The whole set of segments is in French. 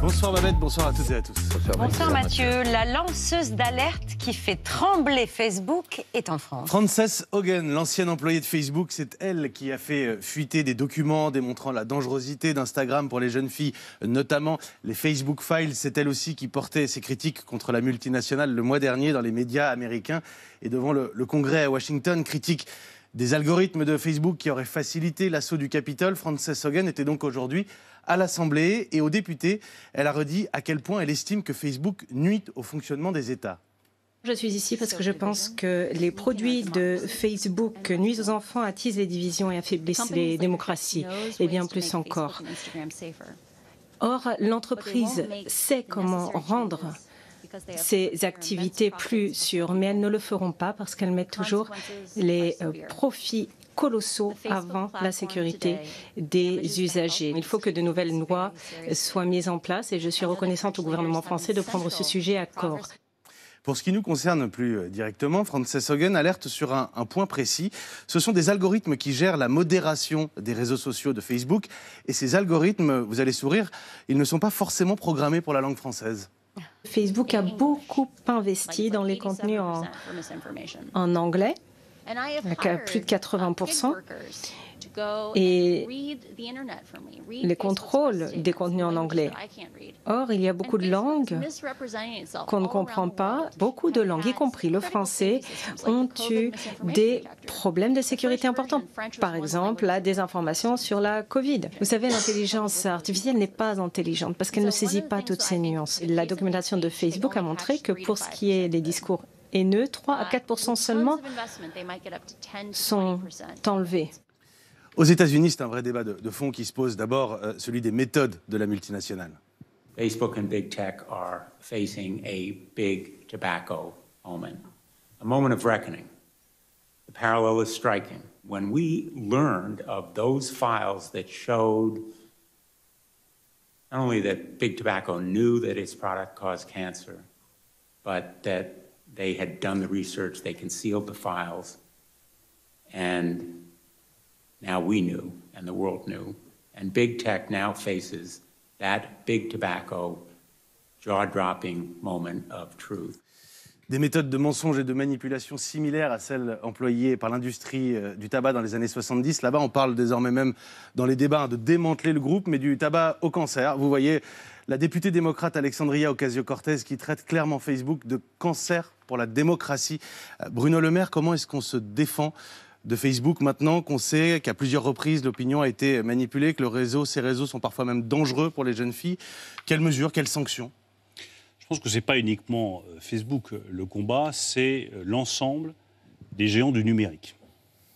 Bonsoir Babette, bonsoir à toutes et à tous. Bonsoir, Mathieu. La lanceuse d'alerte qui fait trembler Facebook est en France. Frances Hogan, l'ancienne employée de Facebook, c'est elle qui a fait euh, fuiter des documents démontrant la dangerosité d'Instagram pour les jeunes filles, notamment les Facebook Files. C'est elle aussi qui portait ses critiques contre la multinationale le mois dernier dans les médias américains et devant le, Congrès à Washington. critique des algorithmes de Facebook qui auraient facilité l'assaut du Capitole, Frances Hogan était donc aujourd'hui à l'Assemblée et aux députés. Elle a redit à quel point elle estime que Facebook nuit au fonctionnement des États. Je suis ici parce que je pense que les produits de Facebook nuisent aux enfants, attisent les divisions et affaiblissent les démocraties, et bien plus encore. Or, l'entreprise sait comment rendre ces activités plus sûres, mais elles ne le feront pas parce qu'elles mettent toujours les euh, profits colossaux avant la sécurité des usagers. Il faut que de nouvelles lois soient mises en place et je suis reconnaissante au gouvernement français de prendre ce sujet à corps. Pour ce qui nous concerne plus euh, directement, Frances Hogan alerte sur un, un, point précis. Ce sont des algorithmes qui gèrent la modération des réseaux sociaux de Facebook. Et ces algorithmes, vous allez sourire, ils ne sont pas forcément programmés pour la langue française. Facebook a beaucoup investi dans les contenus en, anglais, euh, plus de 80% et les contrôles des contenus en anglais. Or, il y a beaucoup de langues qu'on ne comprend pas. Beaucoup de langues, y compris le français, ont eu des problèmes de sécurité importants. Par exemple, la désinformation sur la COVID. Vous savez, l'intelligence artificielle n'est pas intelligente parce qu'elle ne saisit pas toutes ces nuances. La documentation de Facebook a montré que pour ce qui est des discours haineux, 3 à 4 seulement sont enlevés. Aux États-Unis, c'est un vrai débat de, de, fond qui se pose d'abord euh, celui des méthodes de la multinationale. Facebook and big tech are facing a big tobacco moment, a moment of reckoning. The parallel is striking. When we learned of those files that showed not only that big tobacco knew that its product caused cancer, but that they had done the research, they concealed the files, and Now we knew, and the world knew. And big tech now faces that big tobacco jaw-dropping moment of truth. Des méthodes de mensonge et de manipulation similaires à celles employées par l'industrie euh, du tabac dans les années 70. Là-bas, on parle désormais même dans les débats de démanteler le groupe, mais du tabac au cancer. Vous voyez la députée démocrate Alexandria Ocasio-Cortez qui traite clairement Facebook de cancer pour la démocratie. Euh, Bruno Le Maire, comment est-ce qu'on se défend de Facebook maintenant qu'on sait qu'à plusieurs reprises l'opinion a été manipulée, que le ces réseaux sont parfois même dangereux pour les jeunes filles. Quelles mesures, quelles sanctions Je pense que ce n'est pas uniquement euh, Facebook euh, le combat, c'est euh, l'ensemble des géants du numérique.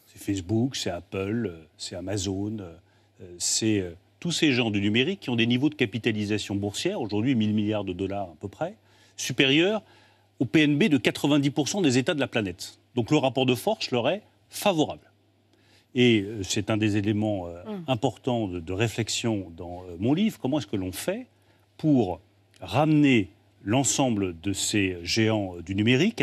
C'est Facebook, c'est Apple, c'est Amazon, c'est tous ces géants du numérique qui ont des niveaux de capitalisation boursière, aujourd'hui 1000 milliards de dollars à peu près, supérieurs au PNB de 90% des États de la planète. Donc le rapport de force leur est favorable. Et euh, c'est un des éléments euh, hum. importants de, réflexion dans euh, mon livre. Comment est-ce que l'on fait pour ramener l'ensemble de ces géants du numérique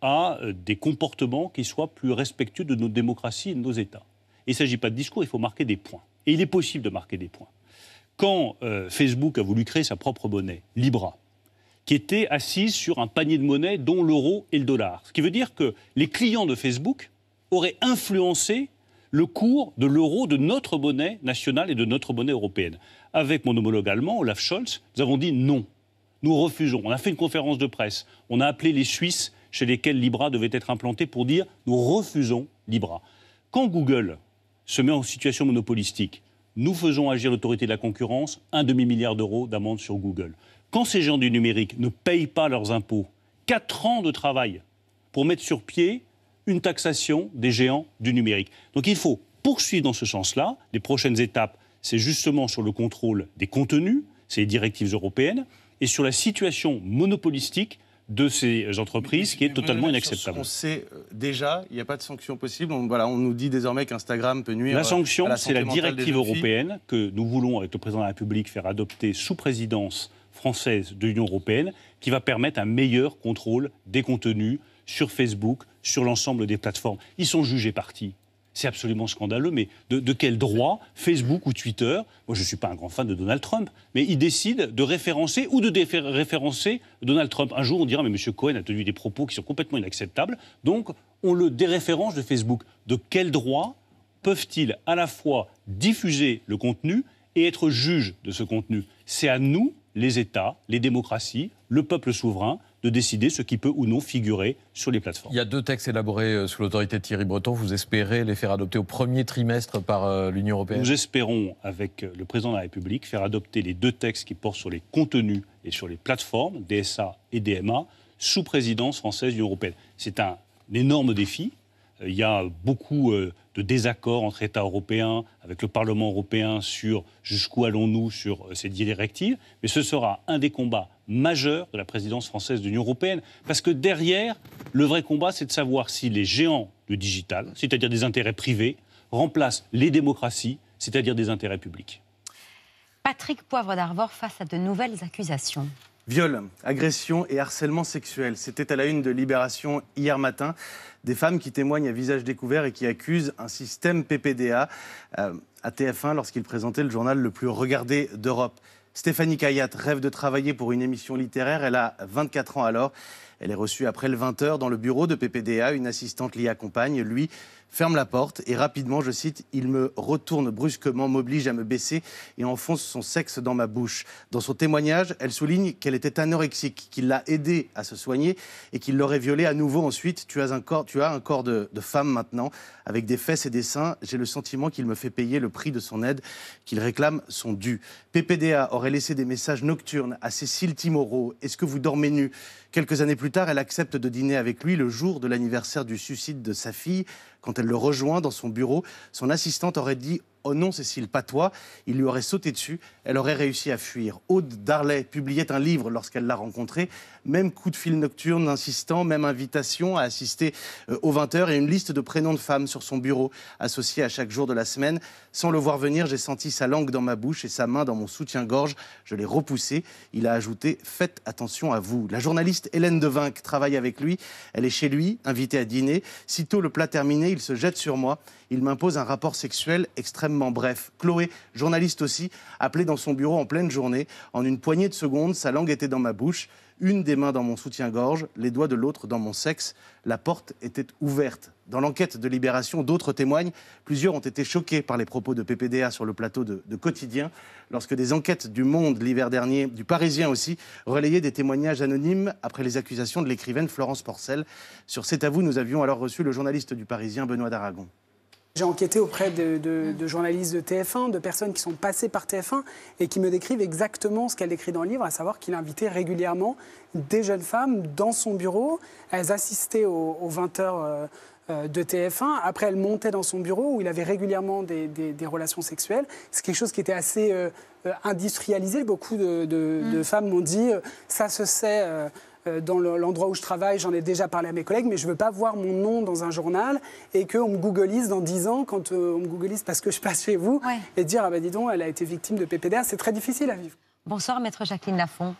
à des comportements qui soient plus respectueux de nos démocraties et de nos États Il ne s'agit pas de discours, il faut marquer des points. Et il est possible de marquer des points. Quand Facebook a voulu créer sa propre monnaie, Libra, qui était assise sur un panier de monnaie dont l'euro et le dollar, ce qui veut dire que les clients de Facebook aurait influencé le cours de l'euro, de notre monnaie nationale et de notre monnaie européenne. Avec mon homologue allemand, Olaf Scholz, nous avons dit non. Nous refusons. On a fait une conférence de presse. On a appelé les Suisses chez lesquels Libra devait être implanté pour dire nous refusons Libra. Quand Google se met en situation monopolistique, nous faisons agir l'autorité de la concurrence, un demi-milliard d'euros d'amende sur Google. Quand ces gens du numérique ne payent pas leurs impôts, quatre ans de travail pour mettre sur pied une taxation des géants du numérique. Donc il faut poursuivre dans ce sens-là. Les prochaines étapes, c'est justement sur le contrôle des contenus, c'est les directives européennes, et sur la situation monopolistique de ces entreprises qui est totalement inacceptable. On sait euh, déjà, il n'y a pas de sanction possible. On, nous dit désormais qu'Instagram peut nuire. La euh, sanction, c'est la directive européenne que nous voulons, avec le président de la République, faire adopter sous présidence française de l'Union européenne, qui va permettre un meilleur contrôle des contenus sur Facebook, sur l'ensemble des plateformes. Ils sont jugés partis. C'est absolument scandaleux, mais de, quel droit Facebook ou Twitter, moi je ne suis pas un grand fan de Donald Trump, mais ils décident de référencer ou de déréférencer Donald Trump. Un jour on dira, mais M. Cohen a tenu des propos qui sont complètement inacceptables, donc on le déréférence de Facebook. De quel droit peuvent-ils à la fois diffuser le contenu et être juges de ce contenu C'est à nous, les États, les démocraties, le peuple souverain, de décider ce qui peut ou non figurer sur les plateformes. Il y a deux textes élaborés euh, sous l'autorité de Thierry Breton. Vous espérez les faire adopter au premier trimestre par euh, l'Union européenne Nous espérons, avec euh, le président de la République, faire adopter les deux textes qui portent sur les contenus et sur les plateformes, DSA et DMA, sous présidence française de l'Union européenne. C'est un énorme défi. Il y a beaucoup de désaccords entre États européens, avec le Parlement européen, sur jusqu'où allons-nous sur ces directives. Mais ce sera un des combats majeur de la présidence française de l'Union européenne. Parce que derrière, le vrai combat, c'est de savoir si les géants du digital, c'est-à-dire des intérêts privés, remplacent les démocraties, c'est-à-dire des intérêts publics. Patrick Poivre d'Arvor face à de nouvelles accusations. Viol, agression et harcèlement sexuel. C'était à la une de Libération hier matin. Des femmes qui témoignent à visage découvert et qui accusent un système PPDA euh, à TF1 lorsqu'il présentait le journal le plus regardé d'Europe. Stéphanie Kayat rêve de travailler pour une émission littéraire. Elle a 24 ans alors. Elle est reçue après le 20h dans le bureau de PPDA. Une assistante l'y accompagne. Lui ferme la porte et rapidement, je cite, il me retourne brusquement, m'oblige à me baisser et enfonce son sexe dans ma bouche. Dans son témoignage, elle souligne qu'elle était anorexique, qu'il l'a aidé à se soigner et qu'il l'aurait violée à nouveau ensuite. Tu as un corps, tu as un corps de, de femme maintenant, avec des fesses et des seins. J'ai le sentiment qu'il me fait payer le prix de son aide, qu'il réclame son dû. PPDA aurait laissé des messages nocturnes à Cécile Timoreau. Est-ce que vous dormez nu Quelques années plus plus tard, elle accepte de dîner avec lui le jour de l'anniversaire du suicide de sa fille. Quand elle le rejoint dans son bureau, son assistante aurait dit Oh non, Cécile, pas toi. Il lui aurait sauté dessus. Elle aurait réussi à fuir. Aude Darley publiait un livre lorsqu'elle l'a rencontré. Même coup de fil nocturne insistant, même invitation à assister euh, aux 20h et une liste de prénoms de femmes sur son bureau, associée à chaque jour de la semaine. Sans le voir venir, j'ai senti sa langue dans ma bouche et sa main dans mon soutien-gorge. Je l'ai repoussé. Il a ajouté Faites attention à vous. La journaliste Hélène Devinck travaille avec lui. Elle est chez lui, invitée à dîner. Sitôt le plat terminé, il se jette sur moi. Il m'impose un rapport sexuel extrêmement bref. Chloé, journaliste aussi, appelée dans son bureau en pleine journée. En une poignée de secondes, sa langue était dans ma bouche, une des mains dans mon soutien-gorge, les doigts de l'autre dans mon sexe. La porte était ouverte. Dans l'enquête de Libération, d'autres témoignent. Plusieurs ont été choqués par les propos de PPDA sur le plateau de, Quotidien, lorsque des enquêtes du Monde l'hiver dernier, du Parisien aussi, relayaient des témoignages anonymes après les accusations de l'écrivaine Florence Porcel. Sur cet avou, nous avions alors reçu le journaliste du Parisien Benoît d'Aragon. J'ai enquêté auprès de, journalistes de TF1, de personnes qui sont passées par TF1 et qui me décrivent exactement ce qu'elle décrit dans le livre, à savoir qu'il invitait régulièrement des jeunes femmes dans son bureau. Elles assistaient aux, 20 heures euh, euh, de TF1. Après, elles montaient dans son bureau où il avait régulièrement des, relations sexuelles. C'est quelque chose qui était assez euh, industrialisé. Beaucoup de, mm. femmes m'ont dit ça se sait euh, dans l'endroit où je travaille, j'en ai déjà parlé à mes collègues, mais je ne veux pas voir mon nom dans un journal et qu'on me googlise dans 10 ans quand euh, on me googlise parce que je passe chez vous et dire Ah ben dis donc, elle a été victime de PPDR, C'est très difficile à vivre. Bonsoir, maître Jacqueline Lafont.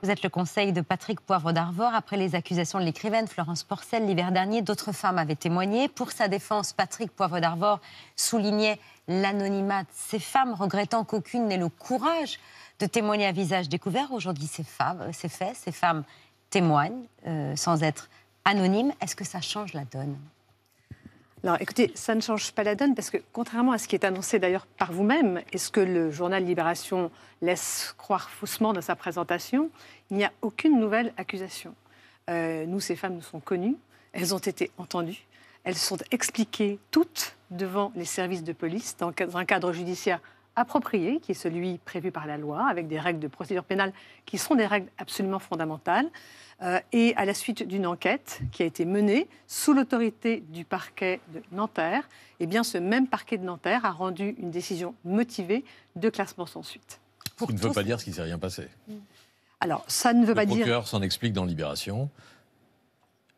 Vous êtes le conseil de Patrick Poivre d'Arvor. Après les accusations de l'écrivaine Florence Porcel l'hiver dernier, d'autres femmes avaient témoigné. Pour sa défense, Patrick Poivre d'Arvor soulignait l'anonymat de ces femmes, regrettant qu'aucune n'ait le courage de témoigner à visage découvert. Aujourd'hui, c'est, fait, faits, ces femmes témoigne euh, sans être anonyme. Est-ce que ça change la donne alors écoutez, ça ne change pas la donne parce que contrairement à ce qui est annoncé d'ailleurs par vous-même et ce que le journal Libération laisse croire faussement dans sa présentation, il n'y a aucune nouvelle accusation. Euh, nous, ces femmes, nous sont connues, elles ont été entendues, elles sont expliquées toutes devant les services de police dans un cadre judiciaire approprié, qui est celui prévu par la loi, avec des règles de procédure pénale qui sont des règles absolument fondamentales. Euh, et à la suite d'une enquête qui a été menée sous l'autorité du parquet de Nanterre, eh bien, ce même parquet de Nanterre a rendu une décision motivée de classement sans suite. Ce qui ne veut pas dire qu'il ne s'est rien passé. Alors, ça ne veut pas dire. Le procureur s'en explique dans Libération.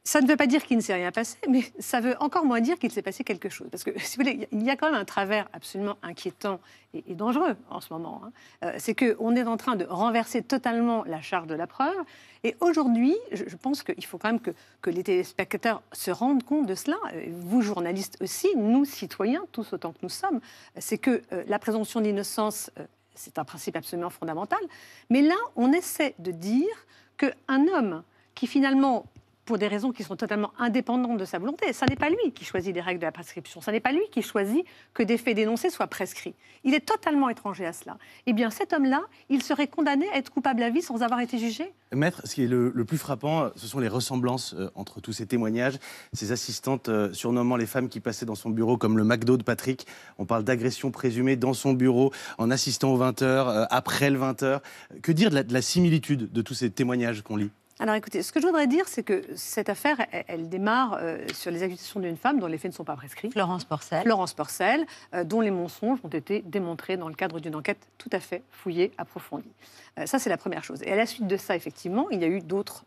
Ça ne veut pas dire qu'il ne s'est rien passé, mais ça veut encore moins dire qu'il s'est passé quelque chose. Parce que, si vous voulez, il y a quand même un travers absolument inquiétant et, dangereux en ce moment. Hein. Euh, c'est qu'on est en train de renverser totalement la charge de la preuve. Et aujourd'hui, je, pense qu'il faut quand même que, les téléspectateurs se rendent compte de cela. Euh, vous, journalistes aussi, nous, citoyens, tous autant que nous sommes. C'est que euh, la présomption d'innocence, c'est un principe absolument fondamental. Mais là, on essaie de dire qu'un homme qui finalement pour des raisons qui sont totalement indépendantes de sa volonté. Ce n'est pas lui qui choisit les règles de la prescription, Ce n'est pas lui qui choisit que des faits dénoncés soient prescrits. Il est totalement étranger à cela. Eh bien, cet homme-là, il serait condamné à être coupable à vie sans avoir été jugé Maître, ce qui est le, plus frappant, ce sont les ressemblances euh, entre tous ces témoignages, ces assistantes euh, surnommant les femmes qui passaient dans son bureau comme le McDo de Patrick. On parle d'agression présumée dans son bureau, en assistant aux 20h, euh, après le 20h. Que dire de la similitude de tous ces témoignages qu'on lit alors écoutez, ce que je voudrais dire, c'est que cette affaire, elle, démarre euh, sur les accusations d'une femme dont les faits ne sont pas prescrits. Florence Porcel. Florence Porcel, euh, dont les mensonges ont été démontrés dans le cadre d'une enquête tout à fait fouillée, approfondie. Euh, ça, c'est la première chose. Et à la suite de ça, effectivement, il y a eu d'autres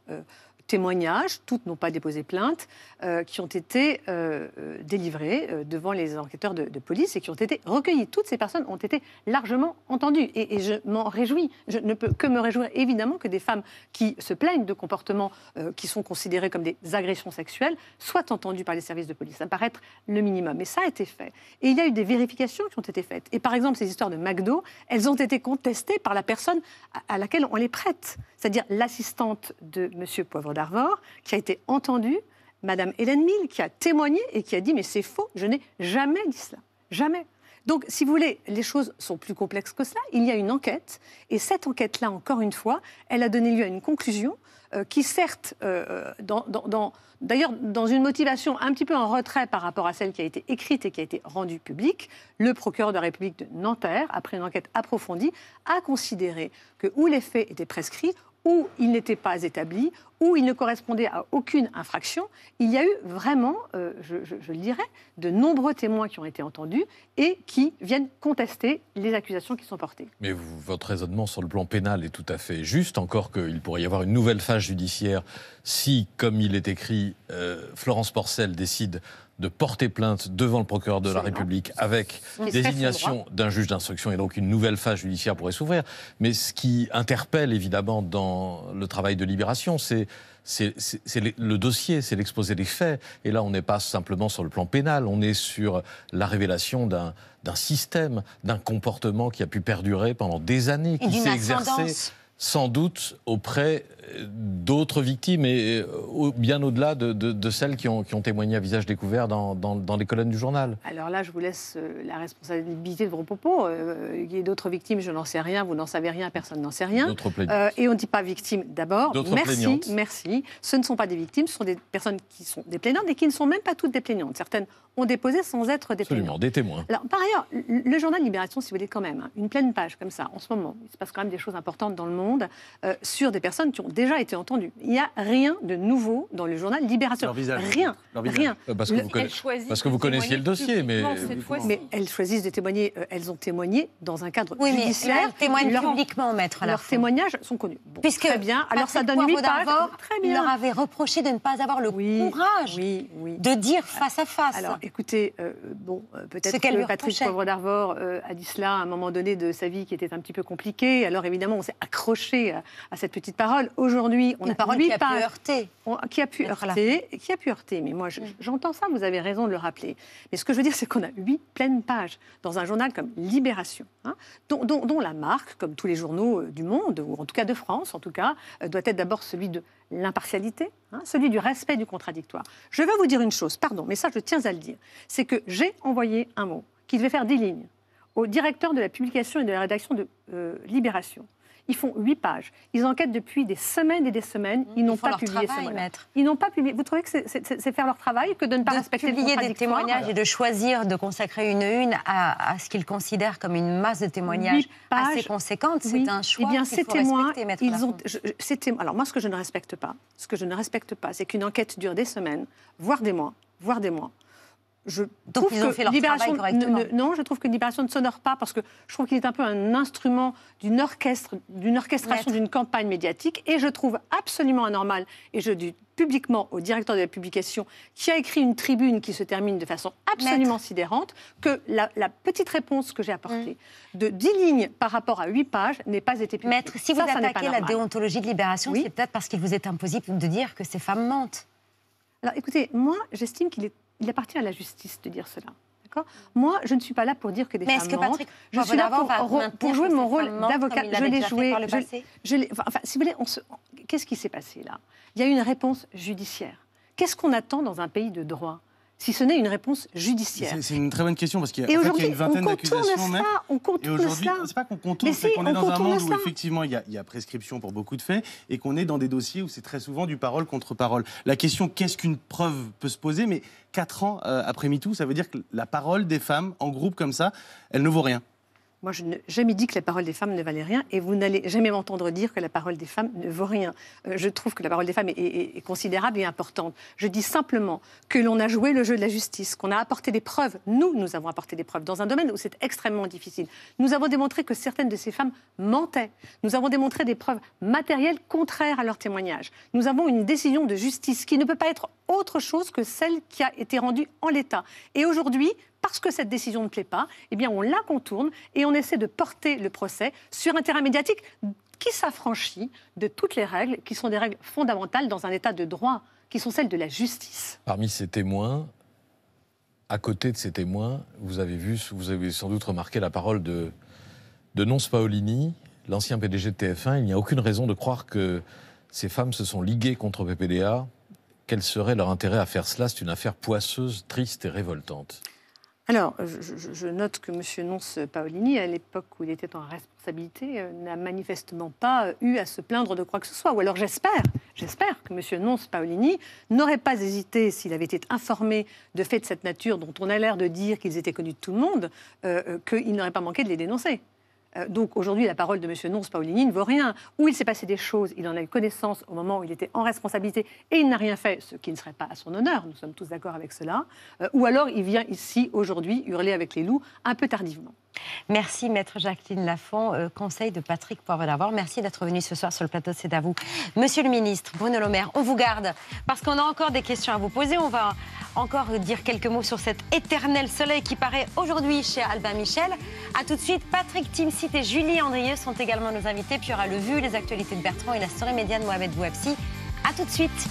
témoignages, toutes n'ont pas déposé plainte, euh, qui ont été euh, euh, euh devant les enquêteurs de, police et qui ont été recueillis. Toutes ces personnes ont été largement entendues et, je m'en réjouis. Je ne peux que me réjouir évidemment que des femmes qui se plaignent de comportements qui sont considérés comme des agressions sexuelles soient entendues par les services de police. Ça paraît être le minimum. Et ça a été fait. Et il y a eu des vérifications qui ont été faites. Et par exemple, ces histoires de McDo, elles ont été contestées par la personne à, laquelle on les prête, c'est-à-dire l'assistante de M. Poivre qui a été entendue, Madame Hélène Mille, qui a témoigné et qui a dit Mais c'est faux, je n'ai jamais dit cela. Jamais. Donc, si vous voulez, les choses sont plus complexes que cela. Il y a une enquête, et cette enquête-là, encore une fois, elle a donné lieu à une conclusion euh, qui, certes, euh, euh, d'ailleurs, dans, une motivation un petit peu en retrait par rapport à celle qui a été écrite et qui a été rendue publique, le procureur de la République de Nanterre, après une enquête approfondie, a considéré que où les faits étaient prescrits, où ils n'étaient pas établis, où il ne correspondait à aucune infraction, il y a eu vraiment, euh, je, le dirais, de nombreux témoins qui ont été entendus et qui viennent contester les accusations qui sont portées. Mais votre raisonnement sur le plan pénal est tout à fait juste, encore qu'il pourrait y avoir une nouvelle phase judiciaire si, comme il est écrit, euh, Florence Porcel décide de porter plainte devant le procureur de la République avec désignation d'un juge d'instruction et donc une nouvelle phase judiciaire pourrait s'ouvrir. Mais ce qui interpelle évidemment dans le travail de libération, c'est c'est le dossier, c'est l'exposé des faits. Et là, on n'est pas simplement sur le plan pénal, on est sur la révélation d'un d'un système, d'un comportement qui a pu perdurer pendant des années, qui s'est exercé sans doute auprès d'autres victimes et euh, bien au-delà de, celles qui ont, témoigné à visage découvert dans, les colonnes du journal. Alors là, je vous laisse euh, la responsabilité de vos propos. Euh, il y a d'autres victimes, je n'en sais rien, vous n'en savez rien, personne n'en sait rien. et on ne dit pas victimes d'abord. Merci, merci. Ce ne sont pas des victimes, ce sont des personnes qui sont des et qui ne sont même pas toutes des Certaines ont déposé sans être des des témoins. Alors, par ailleurs, le journal Libération, si vous voulez, quand même, hein, une pleine page comme ça, en ce moment, il se passe quand même des choses importantes dans le monde euh, sur des personnes qui ont déjà été entendues. Il n'y a rien de nouveau dans le journal Libération. Rien. Rien. Euh, parce que, vous, connaissiez le dossier, mais... mais elles choisissent de témoigner. Euh, elles ont témoigné dans un cadre oui, mais judiciaire. Elles témoignent publiquement, maître. Leurs témoignages sont connus. très bien. Alors ça donne huit pages. Très Leur avait reproché de ne pas avoir le courage de dire face à face. Alors écoutez, bon, peut-être que Patrice Poivre d'Arvor a dit cela à un moment donné de sa vie qui était un petit peu compliquée. Alors évidemment, on s'est accroché à, cette petite parole. Aujourd'hui, on a parole qui a pu heurter. qui a pu heurter, qui a pu heurter. Mais moi, mm. j'entends ça, vous avez raison de le rappeler. Mais ce que je veux dire, c'est qu'on a huit pleines pages dans un journal comme Libération, hein, dont, la marque, comme tous les journaux euh, du monde, ou en tout cas de France, en tout cas, euh, doit être d'abord celui de l'impartialité, hein, celui du respect du contradictoire. Je veux vous dire une chose, pardon, mais ça, je tiens à le dire. C'est que j'ai envoyé un mot qui devait faire dix lignes au directeur de la publication et de la rédaction de euh, Libération ils font huit pages. Ils enquêtent depuis des semaines et des semaines. Ils n'ont pas publié travail, ce Ils n'ont pas publié. Vous trouvez que c'est faire leur travail que de ne pas de respecter publier des témoignages et de choisir de consacrer une une à, ce qu'ils considèrent comme une masse de témoignages assez conséquente, c'est un eh choix. Eh bien, ces faut témoins, ils ont. Alors moi, ce que je ne respecte pas, ce que je ne respecte pas, c'est qu'une enquête dure des semaines, voire des mois, voire des mois. Je Donc ils ont fait leur travail correctement. non, je trouve que Libération ne s'honore pas parce que je trouve qu'il est un peu un instrument d'une orchestre, d'une orchestration d'une campagne médiatique et je trouve absolument anormal et je dis publiquement au directeur de la publication qui a écrit une tribune qui se termine de façon absolument sidérante que la, petite réponse que j'ai apportée mm. de 10 lignes par rapport à 8 pages n'ait pas été publiée. Maître, si vous attaquez la déontologie de Libération, oui. c'est peut-être parce qu'il vous est impossible de dire que ces femmes mentent. Alors écoutez, moi j'estime qu'il est il appartient à la justice de dire cela. Moi, je ne suis pas là pour dire que des femmes Je suis là pour, jouer mon rôle d'avocat. Je l'ai joué. qu'est-ce qui s'est passé là Il y a eu une réponse judiciaire. Qu'est-ce qu'on attend dans un pays de droit si ce n'est une réponse judiciaire. C'est une très bonne question parce qu'il y, a, une vingtaine d'accusations On et aujourd'hui, n'est pas qu'on contourne, c'est qu'on est dans un monde où effectivement il y, a, prescription pour beaucoup de faits et qu'on est dans des dossiers où c'est très souvent du parole contre parole. La question qu'est-ce qu'une preuve peut se poser, mais quatre ans euh, après MeToo, ça veut dire que la parole des femmes en groupe comme ça, elle ne vaut rien. Moi, je n'ai jamais dit que la parole des femmes ne valait rien et vous n'allez jamais m'entendre dire que la parole des femmes ne vaut rien. Euh, je trouve que la parole des femmes est, est considérable et importante. Je dis simplement que l'on a joué le jeu de la justice, qu'on a apporté des preuves. Nous, nous avons apporté des preuves dans un domaine où c'est extrêmement difficile. Nous avons démontré que certaines de ces femmes mentaient. Nous avons démontré des preuves matérielles contraires à leur témoignage. Nous avons une décision de justice qui ne peut pas être autre chose que celle qui a été rendue en l'état. Et aujourd'hui, parce que cette décision ne plaît pas, eh bien on la contourne et on essaie de porter le procès sur un terrain médiatique qui s'affranchit de toutes les règles qui sont des règles fondamentales dans un état de droit, qui sont celles de la justice. Parmi ces témoins, à côté de ces témoins, vous avez vu, vous avez sans doute remarqué la parole de, de Nonce Paolini, l'ancien PDG de TF1. Il n'y a aucune raison de croire que ces femmes se sont liguées contre PPDA. Quel serait leur intérêt à faire cela C'est une affaire poisseuse, triste et révoltante. Alors, je, note que M. Nonce Paolini, à l'époque où il était en responsabilité, euh, n'a manifestement pas euh, eu à se plaindre de quoi que ce soit. Ou alors j'espère, j'espère que M. Nonce Paolini n'aurait pas hésité, s'il avait été informé de faits de cette nature dont on a l'air de dire qu'ils étaient connus de tout le monde, euh, qu'il n'aurait pas manqué de les dénoncer. Euh, donc aujourd'hui, la parole de M. Nons Paolini ne vaut rien. Ou il s'est passé des choses, il en a eu connaissance au moment où il était en responsabilité et il n'a rien fait, ce qui ne serait pas à son honneur, nous sommes tous d'accord avec cela. Euh, ou alors il vient ici aujourd'hui hurler avec les loups un peu tardivement. Merci, maître Jacqueline Lafont, euh, conseil de Patrick Poivre l'avoir. Merci d'être venu ce soir sur le plateau de C'est à vous. Monsieur le ministre, Bruno Le Maire, on vous garde parce qu'on a encore des questions à vous poser. On va encore dire quelques mots sur cet éternel soleil qui paraît aujourd'hui chez Albin Michel. A tout de suite, Patrick Timsit et Julie Andrieux sont également nos invités. Puis il y aura le Vu, les actualités de Bertrand et la story média de Mohamed Bouabsi. A tout de suite.